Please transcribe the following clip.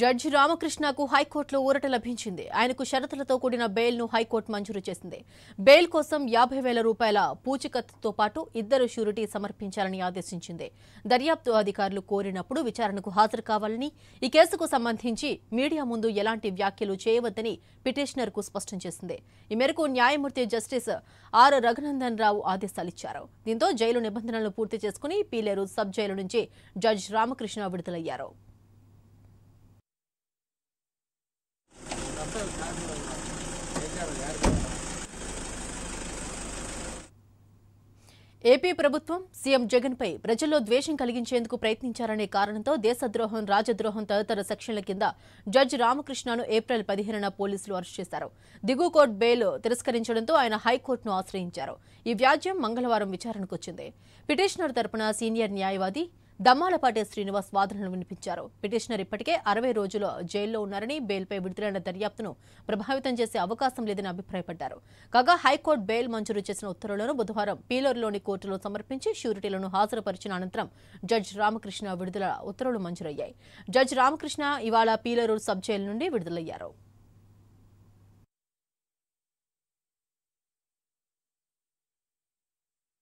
judge రామకృష్ణకు హైకోర్టులో ఊరట లభించింది ఆయనకు షరతులతో కూడిన బెయిల్ ను హైకోర్టు మంజూరు చేసింది బెయిల్ కోసం యాభై వేల రూపాయల పూచికత్తుతో పాటు ఇద్దరు షూరిటీ సమర్పించాలని ఆదేశించింది దర్యాప్తు అధికారులు కోరినప్పుడు విచారణకు హాజరు కావాలని ఈ కేసుకు సంబంధించి మీడియా ముందు ఎలాంటి వ్యాఖ్యలు చేయవద్దని పిటిషనర్ కు స్పష్టం చేసింది ఈ మేరకు న్యాయమూర్తి జస్టిస్ ఆర్ రఘునందన్ రావు ఆదేశాలిచ్చారు దీంతో జైలు నిబంధనలను పూర్తి చేసుకుని పీలేరు సబ్ జైలు నుంచి జడ్జి రామకృష్ణ విడుదలయ్యారు ఏపీ ప్రభుత్వం సీఎం జగన్పై ప్రజల్లో ద్వేషం కలిగించేందుకు ప్రయత్నించారనే కారణంతో దేశద్రోహం రాజద్రోహం తదితర సెక్షన్ల కింద జడ్జి రామకృష్ణను ఏప్రిల్ పదిహేనున పోలీసులు అరెస్ట్ చేశారు దిగు కోర్టు బెయిల్ తిరస్కరించడంతో ఆయన హైకోర్టును ఆశ్రయించారు ఈ వ్యాజ్యం మంగళవారం విచారణకు వచ్చింది పిటిషనర్ తరపున సీనియర్ న్యాయవాది దమ్మాలపాటి శ్రీనివాస్ వాదనలు వినిపించారు పిటిషనర్ ఇప్పటికే అరవై రోజులు జైల్లో ఉన్నారని బెయిల్పై విడుదలైన దర్యాప్తును ప్రభావితం చేసే అవకాశం లేదని అభిప్రాయపడ్డారు కాగా హైకోర్టు బెయిల్ మంజూరు చేసిన ఉత్తర్వులను బుధవారం పీలోర్లోని కోర్టులో సమర్పించి షూరిటీలను హాజరుపరిచిన అనంతరం జడ్జి రామకృష్ణ విడుదల ఉత్తర్వులు మంజూరయ్యాయి జడ్జి రామకృష్ణ ఇవాళ పీలరు సబ్ జైలు నుండి విడుదలయ్యారు